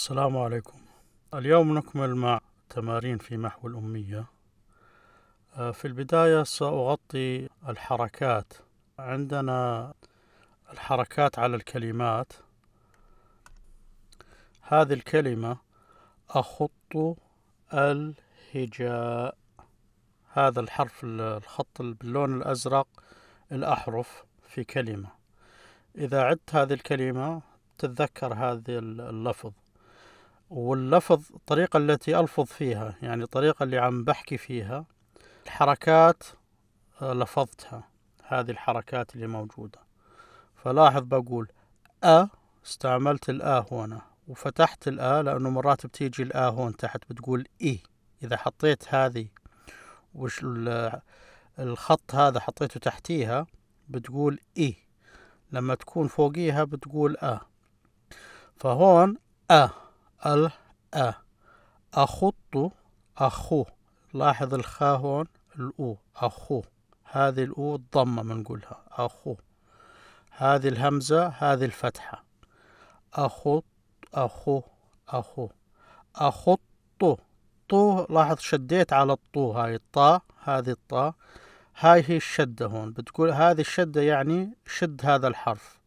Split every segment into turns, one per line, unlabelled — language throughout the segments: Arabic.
السلام عليكم اليوم نكمل مع تمارين في محو الأمية آه، في البداية سأغطي الحركات عندنا الحركات على الكلمات هذه الكلمة أخط الهجاء هذا الحرف الخط باللون الأزرق الأحرف في كلمة إذا عدت هذه الكلمة تتذكر هذا اللفظ واللفظ الطريقة التي ألفظ فيها يعني الطريقة اللي عم بحكي فيها الحركات آه، لفظتها هذه الحركات اللي موجودة فلاحظ بقول أ استعملت الآ هنا وفتحت الآ لأنه مرات بتيجي الآ هون تحت بتقول إي إذا حطيت هذه وش الخط هذا حطيته تحتيها بتقول إي لما تكون فوقيها بتقول أ فهون أ ال أ أخط أخو لاحظ الخاء هون الأو أخو هذه الأو الضمة بنقولها أخو هذه الهمزة هذه الفتحة أخط أخو أخو أخط طو لاحظ شديت على الطو هاي الطا هذه الطا هاي هي الشدة هون بتقول هذه الشدة يعني شد هذا الحرف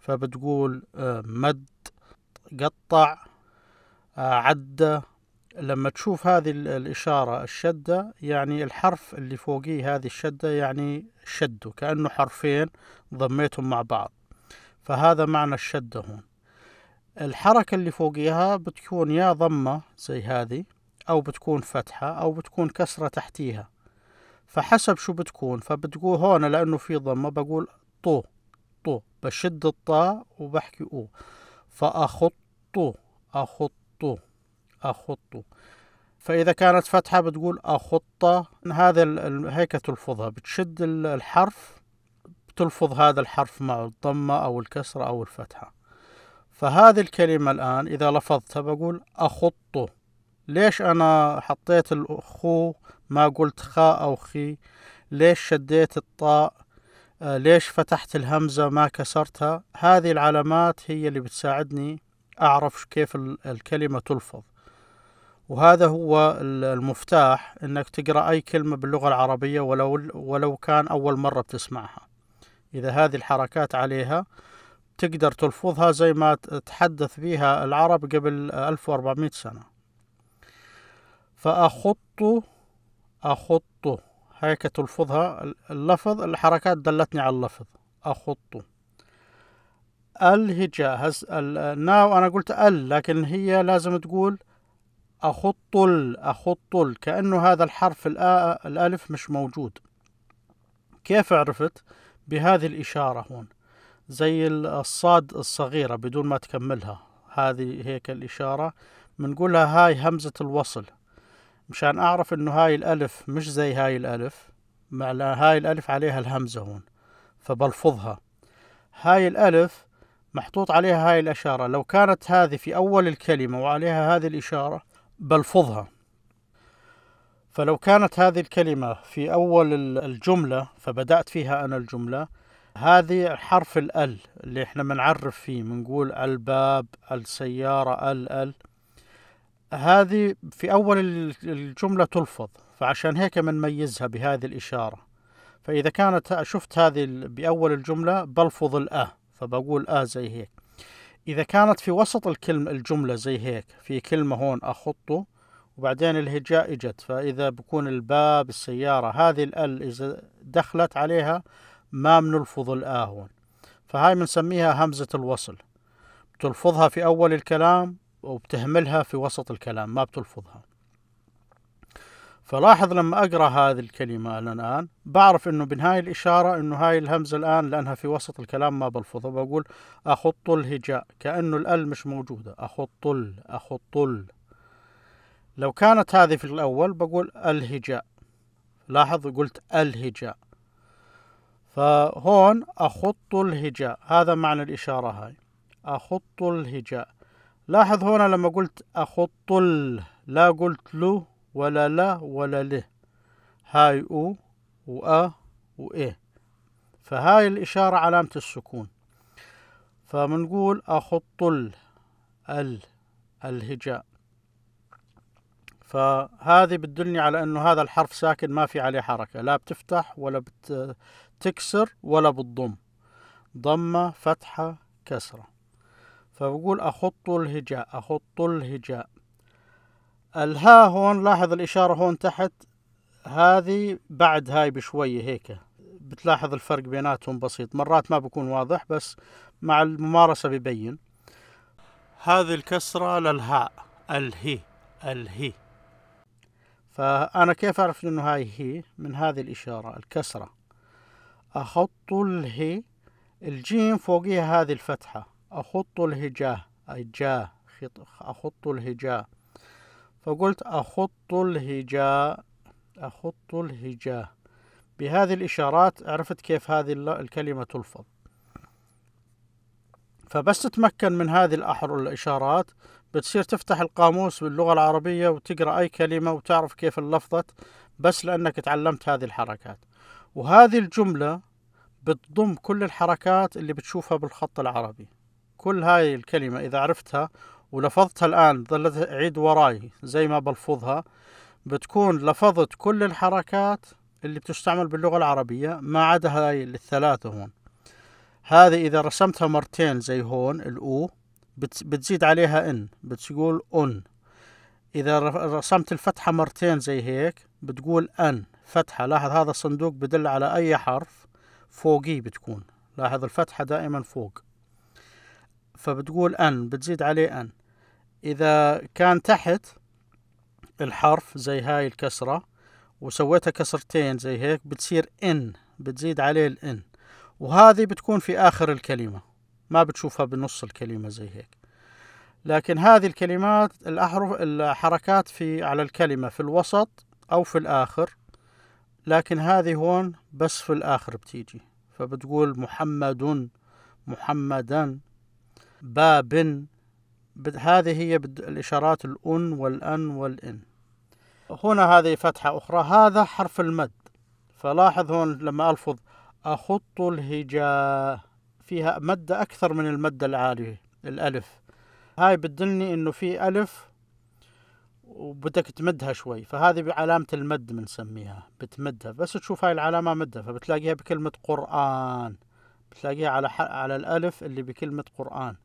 فبتقول آه، مد قطع عدة لما تشوف هذه الإشارة الشدة يعني الحرف اللي فوقيه هذه الشدة يعني شده كأنه حرفين ضميتهم مع بعض فهذا معنى الشدة هون الحركة اللي فوقيها بتكون يا ضمة زي هذه أو بتكون فتحة أو بتكون كسرة تحتيها فحسب شو بتكون فبتقول هون لأنه في ضمة بقول طو طو بشد الطاء وبحكي أو فأخطو أخطو أخط أخط فإذا كانت فتحة بتقول أخط هذا هيك تلفظها بتشد الحرف بتلفظ هذا الحرف مع الضمة أو الكسرة أو الفتحة فهذه الكلمة الآن إذا لفظتها بقول أخط ليش أنا حطيت الخو ما قلت خاء أو خي ليش شديت الطاء آه، ليش فتحت الهمزة ما كسرتها هذه العلامات هي اللي بتساعدني أعرف كيف الكلمة تلفظ وهذا هو المفتاح انك تقرا اي كلمه باللغه العربيه ولو ولو كان اول مره بتسمعها اذا هذه الحركات عليها تقدر تلفظها زي ما تحدث بها العرب قبل 1400 سنه فاخط اخط هيك تلفظها اللفظ الحركات دلتني على اللفظ اخط الهجاء ناو أنا قلت ال لكن هي لازم تقول أخط ال أخط ال كأنه هذا الحرف الألف مش موجود كيف عرفت بهذه الإشارة هون زي الصاد الصغيرة بدون ما تكملها هذه هيك الإشارة بنقولها هاي همزة الوصل مشان أعرف إنه هاي الألف مش زي هاي الألف مع هاي الألف عليها الهمزة هون فبلفظها هاي الألف محطوط عليها هاي الأشارة لو كانت هذه في أول الكلمة وعليها هذه الإشارة بلفظها فلو كانت هذه الكلمة في أول الجملة فبدأت فيها أنا الجملة هذه حرف الأل اللي احنا بنعرف فيه بنقول الباب السيارة ال ال هذه في أول الجملة تلفظ فعشان هيك بنميزها بهذه الإشارة فإذا كانت شفت هذه بأول الجملة بلفظ الأ فبقول آه زي هيك إذا كانت في وسط الكلمة الجملة زي هيك في كلمة هون أخطه وبعدين الهجاء إجت فإذا بكون الباب السيارة هذه الأل إذا دخلت عليها ما بنلفظ الآ هون فهاي بنسميها همزة الوصل بتلفظها في أول الكلام وبتهملها في وسط الكلام ما بتلفظها فلاحظ لما اقرا هذه الكلمه الان بعرف انه بنهاية الاشاره انه هاي الهمزه الان لانها في وسط الكلام ما بلفظها بقول اخط الهجاء كانه الال مش موجوده اخط ال اخط ال لو كانت هذه في الاول بقول الهجاء لاحظ قلت الهجاء فهون اخط الهجاء هذا معنى الاشاره هاي اخط الهجاء لاحظ هنا لما قلت اخط ال لا قلت له ولا لا ولا له هاي أو وأ وإيه فهاي الإشارة علامة السكون فمنقول أخط ال ال الهجاء فهذه بتدلني على أنه هذا الحرف ساكن ما في عليه حركة لا بتفتح ولا بتكسر ولا بتضم ضمة فتحة كسرة فبقول أخط الهجاء أخط الهجاء الها هون لاحظ الإشارة هون تحت هذه بعد هاي بشوية هيك بتلاحظ الفرق بيناتهم بسيط مرات ما بكون واضح بس مع الممارسة ببين هذه الكسرة للهاء الهي الهي فأنا كيف أعرف أنه هاي هي من هذه الإشارة الكسرة أخط الهي الجيم فوقيها هذه الفتحة أخط الهجاه أي جاه أخط الهجاه فقلت أخط الهجاء أخط الهجاء بهذه الإشارات عرفت كيف هذه الكلمة تلفظ فبس تتمكن من هذه الأحرف الإشارات بتصير تفتح القاموس باللغة العربية وتقرأ أي كلمة وتعرف كيف اللفظت بس لأنك تعلمت هذه الحركات وهذه الجملة بتضم كل الحركات اللي بتشوفها بالخط العربي كل هاي الكلمة إذا عرفتها ولفظتها الآن ظلت عيد وراي زي ما بلفظها بتكون لفظت كل الحركات اللي بتستعمل باللغة العربية ما عدا هاي الثلاثة هون هذه إذا رسمتها مرتين زي هون الأو بتزيد عليها إن بتقول أن إذا رسمت الفتحة مرتين زي هيك بتقول أن فتحة لاحظ هذا الصندوق بدل على أي حرف فوقي بتكون لاحظ الفتحة دائما فوق فبتقول أن بتزيد عليه أن إذا كان تحت الحرف زي هاي الكسرة وسويتها كسرتين زي هيك بتصير إن بتزيد عليه الإن وهذه بتكون في آخر الكلمة ما بتشوفها بنص الكلمة زي هيك لكن هذه الكلمات الأحرف الحركات في على الكلمة في الوسط أو في الآخر لكن هذه هون بس في الآخر بتيجي فبتقول محمد محمدا باب هذه هي الإشارات الأن والأن والإن هنا هذه فتحة أخرى هذا حرف المد فلاحظ هون لما ألفظ أخط الهجاء فيها مد أكثر من المد العالي الألف هاي بتدلني إنه في ألف وبدك تمدها شوي فهذه بعلامة المد بنسميها بتمدها بس تشوف هاي العلامة مدها فبتلاقيها بكلمة قرآن بتلاقيها على على الألف اللي بكلمة قرآن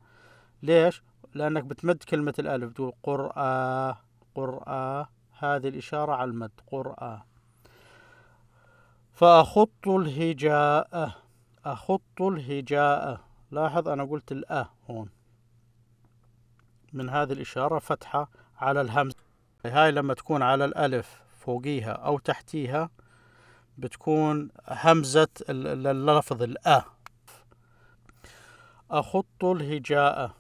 ليش؟ لأنك بتمد كلمة الألف تقول قرآ قرآ هذه الإشارة على المد قرآ فأخط الهجاء أخط الهجاء لاحظ أنا قلت الأ هون من هذه الإشارة فتحة على الهمز هاي لما تكون على الألف فوقيها أو تحتيها بتكون همزة اللفظ الأ أخط الهجاء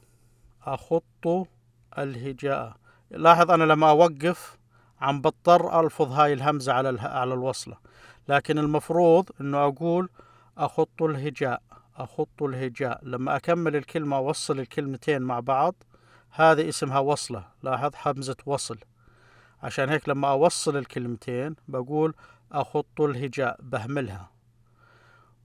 أخط الهجاء لاحظ أنا لما أوقف عم بضطر ألفظ هاي الهمزة على على الوصلة لكن المفروض أنه أقول أخط الهجاء أخط الهجاء لما أكمل الكلمة أوصل الكلمتين مع بعض هذه اسمها وصلة لاحظ همزة وصل عشان هيك لما أوصل الكلمتين بقول أخط الهجاء بهملها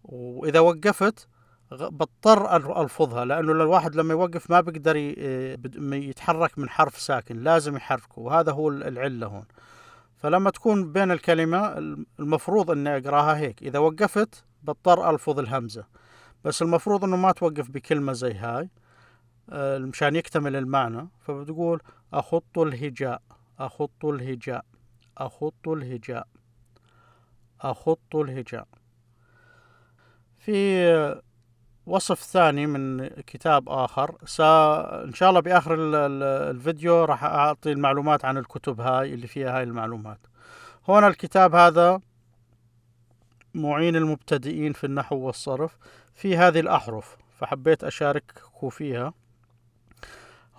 وإذا وقفت بضطر الفظها لانه الواحد لما يوقف ما بيقدر آه، يتحرك من حرف ساكن لازم يحركه وهذا هو العله هون فلما تكون بين الكلمه المفروض اني اقراها هيك اذا وقفت بضطر الفظ الهمزه بس المفروض انه ما توقف بكلمه زي هاي آه، مشان يكتمل المعنى فبتقول اخط الهجاء اخط الهجاء اخط الهجاء اخط الهجاء في وصف ثاني من كتاب آخر سا إن شاء الله بآخر الفيديو راح أعطي المعلومات عن الكتب هاي اللي فيها هاي المعلومات هون الكتاب هذا معين المبتدئين في النحو والصرف في هذه الأحرف فحبيت أشارككم فيها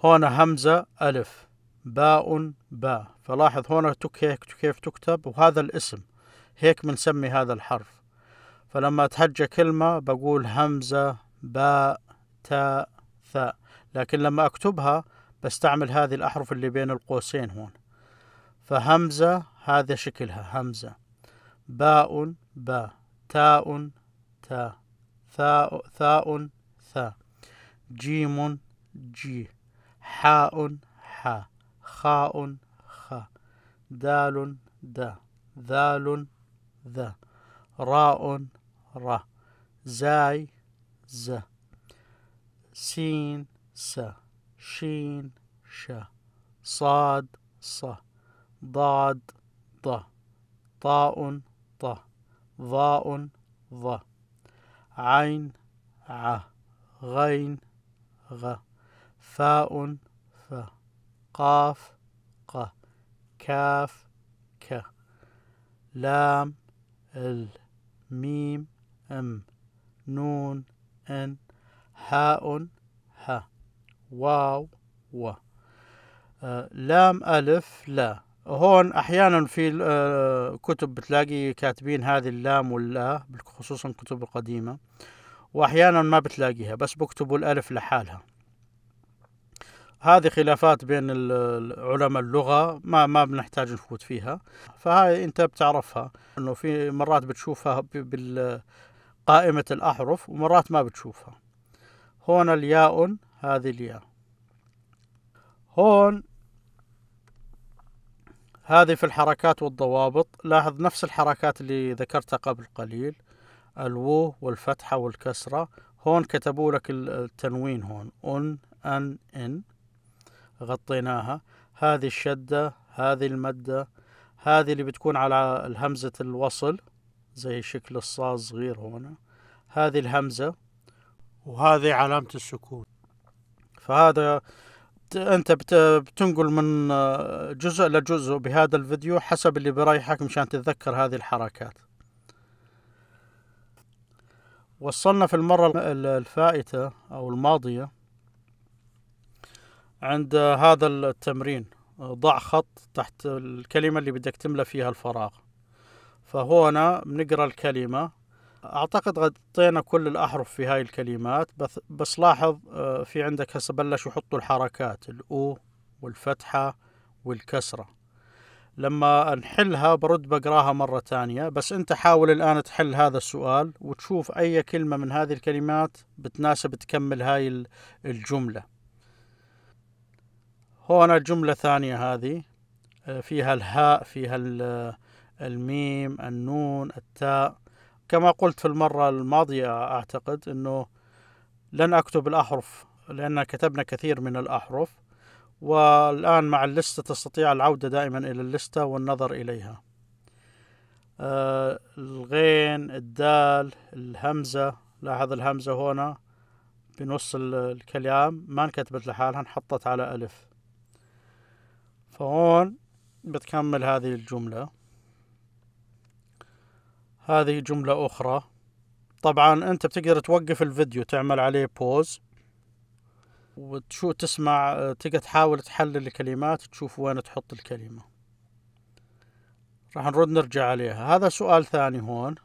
هون همزة ألف باء باء فلاحظ هون تك هيك كيف تكتب وهذا الاسم هيك بنسمي هذا الحرف فلما اتهجى كلمة بقول همزة باء تاء ثاء لكن لما أكتبها بستعمل هذه الأحرف اللي بين القوسين هون فهمزة هذا شكلها همزة باء باء تاء تاء ثاء ثاء ثاء جيم جي حاء حاء خاء خاء دال دا ذال ذا راء ر زاي ز سين س شين ش صاد ص ضاد ض طاء ط ظاء ظ عين ع غين غ فاء ف قاف ق كاف ك لام ال ميم أم نون أن حاء ح واو و أه، لام ألف لا هون أحيانا في أه، كتب بتلاقي كاتبين هذه اللام واللا خصوصا الكتب القديمة وأحيانا ما بتلاقيها بس بكتبوا الألف لحالها هذه خلافات بين علماء اللغة ما ما بنحتاج نفوت فيها فهاي أنت بتعرفها إنه في مرات بتشوفها بال قائمة الأحرف ومرات ما بتشوفها هون الياء هذه الياء هون هذه في الحركات والضوابط لاحظ نفس الحركات اللي ذكرتها قبل قليل الو والفتحة والكسرة هون كتبوا لك التنوين هون أن أن إن غطيناها هذه الشدة هذه المدة هذه اللي بتكون على الهمزة الوصل زي شكل الصاد صغير هنا هذه الهمزة وهذه علامة السكون فهذا انت بتنقل من آه، جزء لجزء بهذا الفيديو حسب اللي بريحك مشان تتذكر هذه الحركات وصلنا في المرة الفائتة أو الماضية عند آه، هذا التمرين آه، ضع خط تحت الكلمة اللي بدك تملى فيها الفراغ فهنا بنقرا الكلمه اعتقد غطينا كل الاحرف في هاي الكلمات بس, بس لاحظ آه، في عندك هسه بلشوا يحطوا الحركات الاو والفتحه والكسره لما نحلها برد بقراها مرة تانية بس انت حاول الان تحل هذا السؤال وتشوف اي كلمة من هذه الكلمات بتناسب تكمل هاي الجملة هون جملة ثانية هذه آه، فيها الهاء فيها الميم النون التاء كما قلت في المرة الماضية أعتقد أنه لن أكتب الأحرف لأن كتبنا كثير من الأحرف والآن مع اللستة تستطيع العودة دائما إلى اللستة والنظر إليها آه الغين الدال الهمزة لاحظ الهمزة هنا بنص الكلام ما انكتبت لحالها انحطت على ألف فهون بتكمل هذه الجملة هذه جملة أخرى طبعا أنت بتقدر توقف الفيديو تعمل عليه بوز وتشو تسمع تقدر تحاول تحلل الكلمات تشوف وين تحط الكلمة راح نرد نرجع عليها هذا سؤال ثاني هون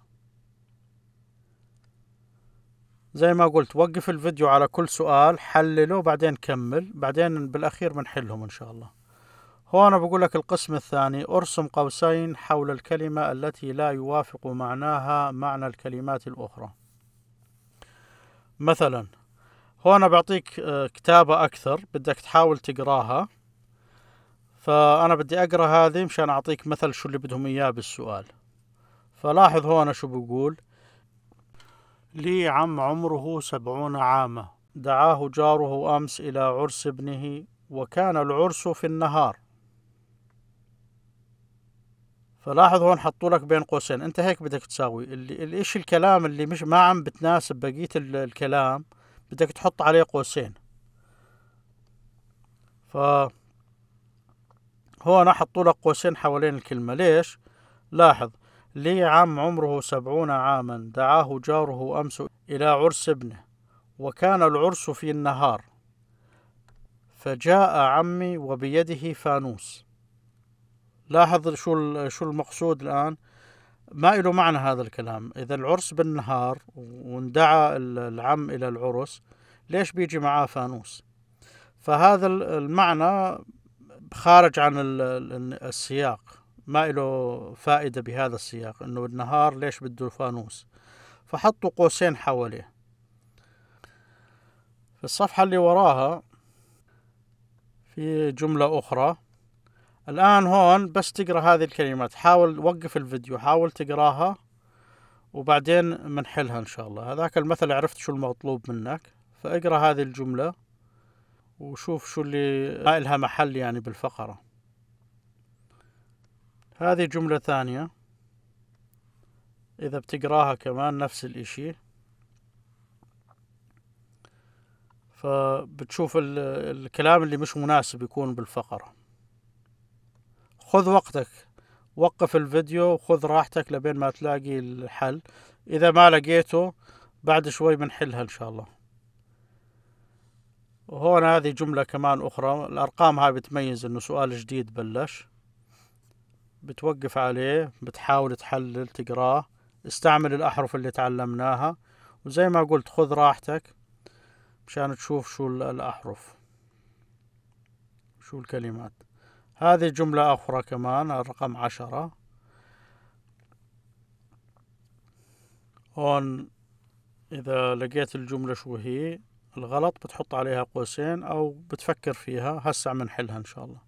زي ما قلت وقف الفيديو على كل سؤال حلله بعدين كمل بعدين بالأخير بنحلهم إن شاء الله هو أنا بقول لك القسم الثاني أرسم قوسين حول الكلمة التي لا يوافق معناها معنى الكلمات الأخرى مثلا هو أنا بعطيك آه، كتابة أكثر بدك تحاول تقراها فأنا بدي أقرأ هذه مشان أعطيك مثل شو اللي بدهم إياه بالسؤال فلاحظ هو أنا شو بقول لي عم عمره سبعون عاما دعاه جاره أمس إلى عرس ابنه وكان العرس في النهار فلاحظ هون حطوا لك بين قوسين انت هيك بدك تساوي الايش الكلام اللي مش ما عم بتناسب بقية الكلام بدك تحط عليه قوسين ف هون حطوا لك قوسين حوالين الكلمة ليش لاحظ لي عم عمره سبعون عاما دعاه جاره أمس إلى عرس ابنه وكان العرس في النهار فجاء عمي وبيده فانوس لاحظ شو شو المقصود الآن ما له معنى هذا الكلام إذا العرس بالنهار واندعى العم إلى العرس ليش بيجي معاه فانوس فهذا المعنى خارج عن السياق ما له فائدة بهذا السياق إنه النهار ليش بده فانوس فحطوا قوسين حواليه في الصفحة اللي وراها في جملة أخرى الآن هون بس تقرأ هذه الكلمات حاول وقف الفيديو حاول تقراها وبعدين منحلها إن شاء الله هذاك المثل عرفت شو المطلوب منك فاقرأ هذه الجملة وشوف شو اللي ما إلها محل يعني بالفقرة هذه جملة ثانية إذا بتقراها كمان نفس الإشي فبتشوف الكلام اللي مش مناسب يكون بالفقرة خذ وقتك وقف الفيديو وخذ راحتك لبين ما تلاقي الحل إذا ما لقيته بعد شوي بنحلها إن شاء الله وهون هذه جملة كمان أخرى الأرقام هاي بتميز إنه سؤال جديد بلش بتوقف عليه بتحاول تحلل تقراه استعمل الأحرف اللي تعلمناها وزي ما قلت خذ راحتك مشان تشوف شو الأحرف شو الكلمات هذه جملة أخرى كمان رقم عشرة هون إذا لقيت الجملة شو هي الغلط بتحط عليها قوسين أو بتفكر فيها هسا عم نحلها إن شاء الله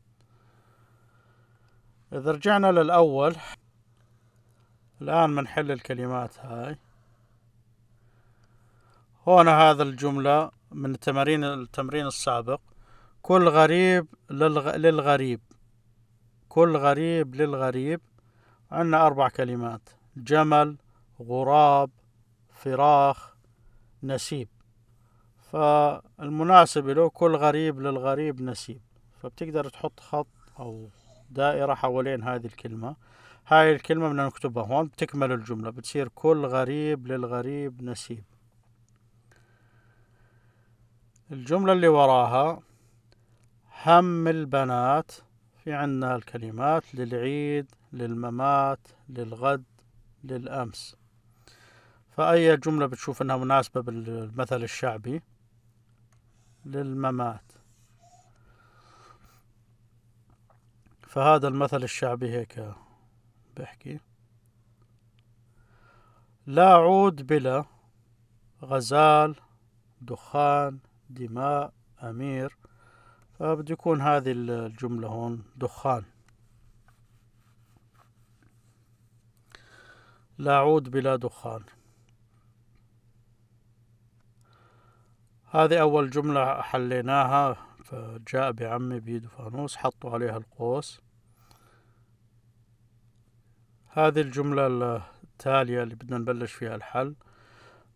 إذا رجعنا للأول الآن بنحل الكلمات هاي هون هذا الجملة من التمارين التمرين السابق كل غريب للغ... للغريب كل غريب للغريب عندنا أربع كلمات جمل غراب فراخ نسيب فالمناسب له كل غريب للغريب نسيب فبتقدر تحط خط أو دائرة حوالين هذه الكلمة هاي الكلمة بدنا نكتبها هون بتكمل الجملة بتصير كل غريب للغريب نسيب الجملة اللي وراها هم البنات في عنا الكلمات للعيد للممات للغد للأمس فأي جملة بتشوف أنها مناسبة بالمثل الشعبي للممات فهذا المثل الشعبي هيك بحكي لا عود بلا غزال دخان دماء أمير آه، بده يكون هذه الجملة هون دخان لا عود بلا دخان هذه أول جملة حليناها فجاء بعمي بيد فانوس حطوا عليها القوس هذه الجملة التالية اللي بدنا نبلش فيها الحل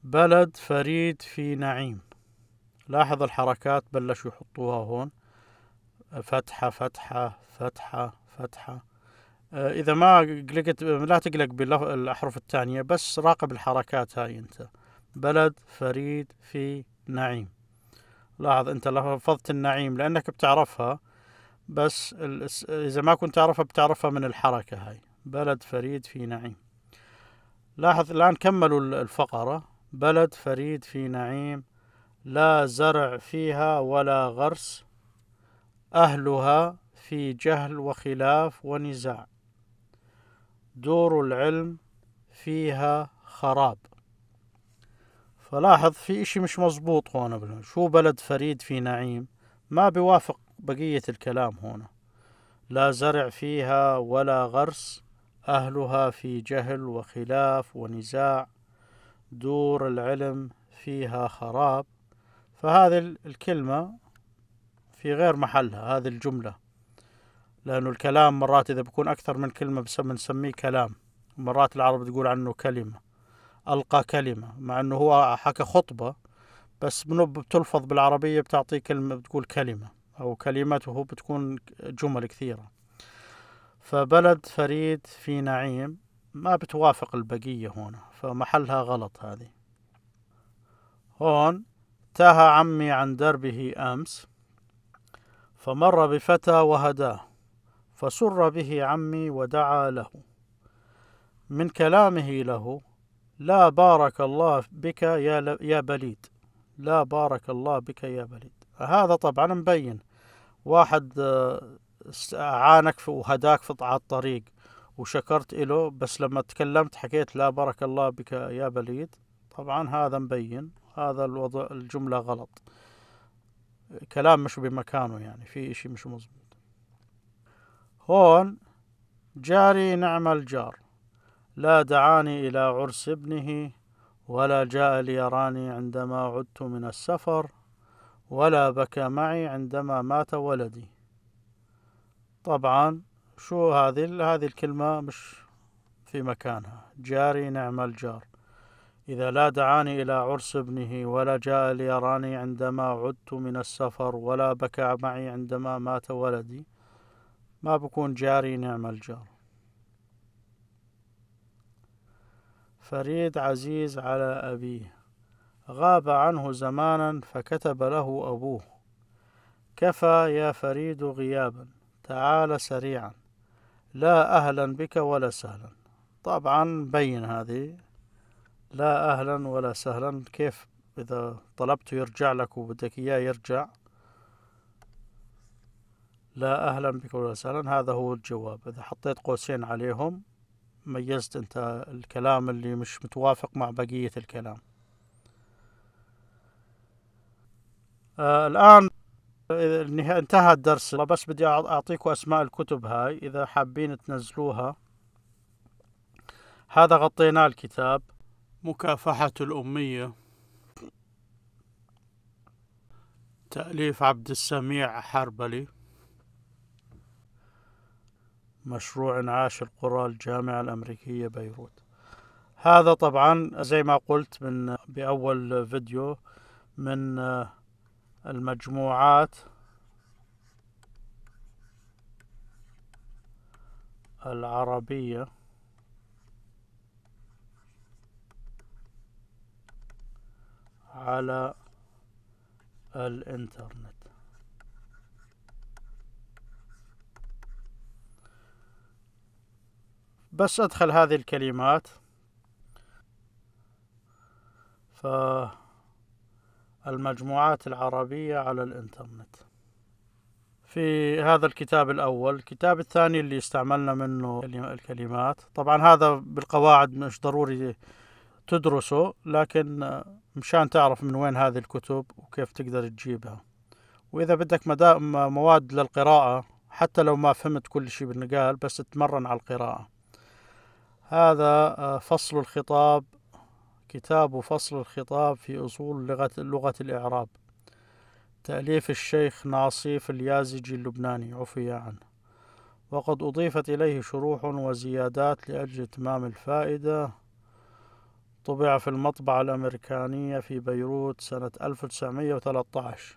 بلد فريد في نعيم لاحظ الحركات بلشوا يحطوها هون فتحة فتحة فتحة فتحة آه، إذا ما قلقت لا تقلق بالأحرف الثانية بس راقب الحركات هاي أنت بلد فريد في نعيم لاحظ أنت لفظت النعيم لأنك بتعرفها بس إذا ما كنت تعرفها بتعرفها من الحركة هاي بلد فريد في نعيم لاحظ الآن كملوا الفقرة بلد فريد في نعيم لا زرع فيها ولا غرس أهلها في جهل وخلاف ونزاع دور العلم فيها خراب فلاحظ في إشي مش مزبوط هون شو بلد فريد في نعيم ما بيوافق بقية الكلام هنا لا زرع فيها ولا غرس أهلها في جهل وخلاف ونزاع دور العلم فيها خراب فهذه الكلمة في غير محلها هذه الجملة لأنه الكلام مرات إذا بيكون أكثر من كلمة بنسميه كلام مرات العرب تقول عنه كلمة ألقى كلمة مع أنه هو حكى خطبة بس بتلفظ بالعربية بتعطيه كلمة بتقول كلمة أو كلمته بتكون جمل كثيرة فبلد فريد في نعيم ما بتوافق البقية هنا فمحلها غلط هذه هون تاه عمي عن دربه أمس فمر بفتى وهداه فسر به عمي ودعا له من كلامه له لا بارك الله بك يا يا بليد لا بارك الله بك يا بليد هذا طبعا مبين واحد آه، عانك وهداك في على الطريق وشكرت له بس لما تكلمت حكيت لا بارك الله بك يا بليد طبعا هذا مبين هذا الوضع الجملة غلط كلام مش بمكانه يعني في اشي مش مزبوط هون جاري نعم الجار لا دعاني إلى عرس ابنه ولا جاء ليراني عندما عدت من السفر ولا بكى معي عندما مات ولدي طبعا شو هذه هذه الكلمة مش في مكانها جاري نعم الجار إذا لا دعاني إلى عرس ابنه ولا جاء ليراني عندما عدت من السفر ولا بكى معي عندما مات ولدي ما بكون جاري نعم الجار فريد عزيز على أبيه غاب عنه زمانا فكتب له أبوه كفى يا فريد غيابا تعال سريعا لا أهلا بك ولا سهلا طبعا بين هذه لا أهلا ولا سهلا كيف إذا طلبته يرجع لك وبدك إياه يرجع لا أهلا بك ولا سهلا هذا هو الجواب إذا حطيت قوسين عليهم ميزت أنت الكلام اللي مش متوافق مع بقية الكلام آه الآن انتهى الدرس بس بدي أعطيكم أسماء الكتب هاي إذا حابين تنزلوها هذا غطيناه الكتاب مكافحة الأمية تأليف عبد السميع حربلي مشروع انعاش القرى الجامعة الأمريكية بيروت هذا طبعا زي ما قلت من بأول فيديو من المجموعات العربية على الإنترنت بس أدخل هذه الكلمات فالمجموعات العربية على الإنترنت في هذا الكتاب الأول الكتاب الثاني اللي استعملنا منه الكلمات طبعا هذا بالقواعد مش ضروري تدرسه لكن آه، مشان تعرف من وين هذه الكتب وكيف تقدر تجيبها وإذا بدك مواد للقراءة حتى لو ما فهمت كل شيء بالنقال بس تتمرن على القراءة هذا آه، فصل الخطاب كتاب فصل الخطاب في أصول لغة, لغة الإعراب تأليف الشيخ ناصيف اليازجي اللبناني عفي عنه وقد أضيفت إليه شروح وزيادات لأجل إتمام الفائدة طبع في المطبعة الأمريكانية في بيروت سنة 1913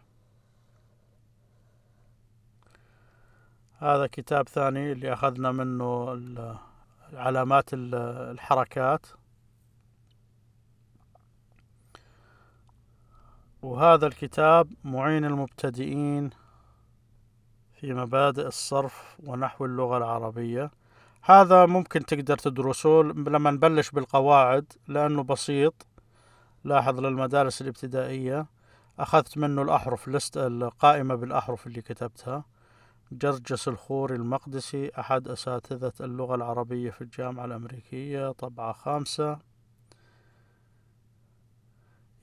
هذا كتاب ثاني اللي أخذنا منه علامات الحركات وهذا الكتاب معين المبتدئين في مبادئ الصرف ونحو اللغة العربية هذا ممكن تقدر تدرسه لما نبلش بالقواعد لأنه بسيط لاحظ للمدارس الابتدائية أخذت منه الأحرف لست القائمة بالأحرف اللي كتبتها جرجس الخوري المقدسي أحد أساتذة اللغة العربية في الجامعة الأمريكية طبعة خامسة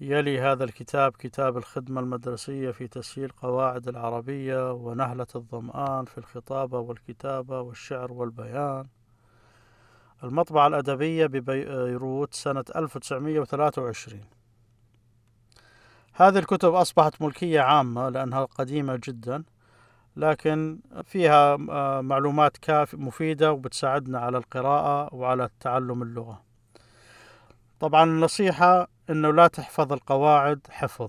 يلي هذا الكتاب كتاب الخدمة المدرسية في تسهيل قواعد العربية ونهلة الظمآن في الخطابة والكتابة والشعر والبيان المطبعة الأدبية ببيروت سنة 1923 هذه الكتب أصبحت ملكية عامة لأنها قديمة جدا لكن فيها آه، معلومات كاف مفيدة وبتساعدنا على القراءة وعلى تعلم اللغة طبعا النصيحة انه لا تحفظ القواعد حفظ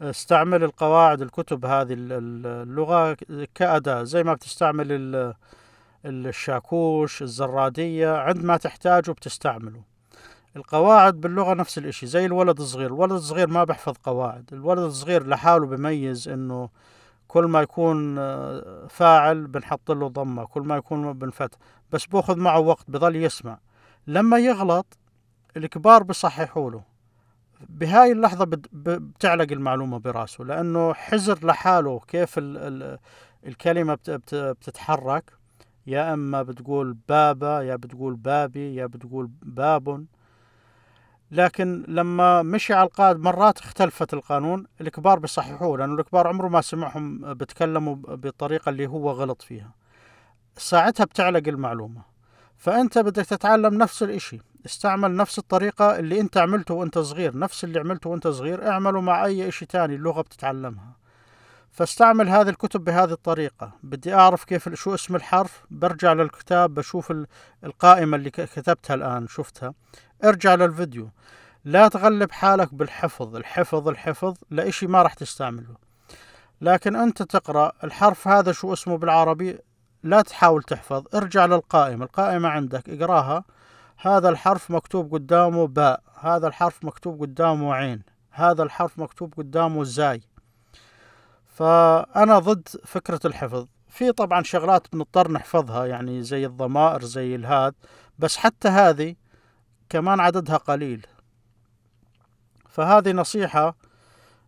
استعمل القواعد الكتب هذه اللغة كأداة زي ما بتستعمل الشاكوش الزرادية عند ما تحتاجه بتستعمله القواعد باللغة نفس الاشي زي الولد الصغير الولد الصغير ما بحفظ قواعد الولد الصغير لحاله بميز انه كل ما يكون آه، فاعل بنحط له ضمة كل ما يكون بنفتح بس بأخذ معه وقت بضل يسمع لما يغلط الكبار بيصححوا له بهاي اللحظة بتعلق المعلومة براسه لأنه حزر لحاله كيف الـ الـ الكلمة بتتحرك يا إما بتقول بابا يا بتقول بابي يا بتقول باب لكن لما مشي على القائد مرات اختلفت القانون الكبار بيصححوه لأنه الكبار عمره ما سمعهم بتكلموا بالطريقة اللي هو غلط فيها ساعتها بتعلق المعلومة فأنت بدك تتعلم نفس الإشي استعمل نفس الطريقة اللي انت عملته وانت صغير نفس اللي عملته وانت صغير اعمله مع اي اشي تاني اللغة بتتعلمها فاستعمل هذه الكتب بهذه الطريقة بدي أعرف كيف شو اسم الحرف برجع للكتاب بشوف القائمة اللي كتبتها الآن شفتها ارجع للفيديو لا تغلب حالك بالحفظ الحفظ الحفظ لإشي ما راح تستعمله لكن أنت تقرأ الحرف هذا شو اسمه بالعربي لا تحاول تحفظ ارجع للقائمة القائمة عندك اقراها هذا الحرف مكتوب قدامه باء هذا الحرف مكتوب قدامه عين هذا الحرف مكتوب قدامه زاي فأنا ضد فكرة الحفظ في طبعا شغلات بنضطر نحفظها يعني زي الضمائر زي الهاد بس حتى هذه كمان عددها قليل فهذه نصيحة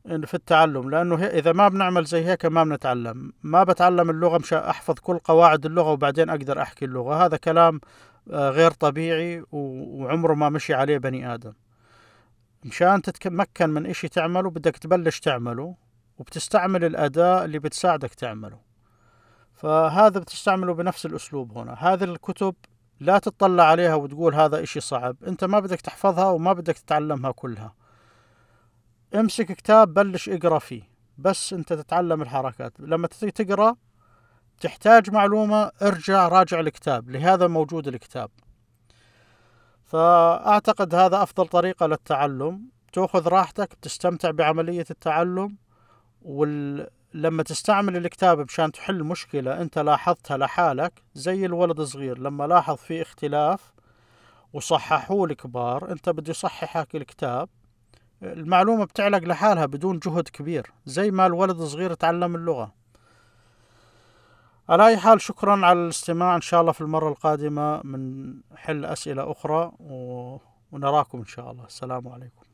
في التعلم لأنه إذا ما بنعمل زي هيك ما بنتعلم ما بتعلم اللغة مشان أحفظ كل قواعد اللغة وبعدين أقدر أحكي اللغة هذا كلام آه، غير طبيعي وعمره ما مشي عليه بني آدم مشان تتمكن من إشي تعمله بدك تبلش تعمله وبتستعمل الأداة اللي بتساعدك تعمله فهذا بتستعمله بنفس الأسلوب هنا هذه الكتب لا تطلع عليها وتقول هذا إشي صعب أنت ما بدك تحفظها وما بدك تتعلمها كلها امسك كتاب بلش اقرأ فيه بس أنت تتعلم الحركات لما تقرأ تحتاج معلومة ارجع راجع الكتاب لهذا موجود الكتاب فأعتقد هذا أفضل طريقة للتعلم تأخذ راحتك تستمتع بعملية التعلم ولما وال... تستعمل الكتاب مشان تحل مشكلة أنت لاحظتها لحالك زي الولد الصغير لما لاحظ في اختلاف وصححوه الكبار أنت بدي يصححك الكتاب المعلومة بتعلق لحالها بدون جهد كبير زي ما الولد الصغير تعلم اللغة على أي حال شكرا على الاستماع إن شاء الله في المرة القادمة من حل أسئلة أخرى ونراكم إن شاء الله السلام عليكم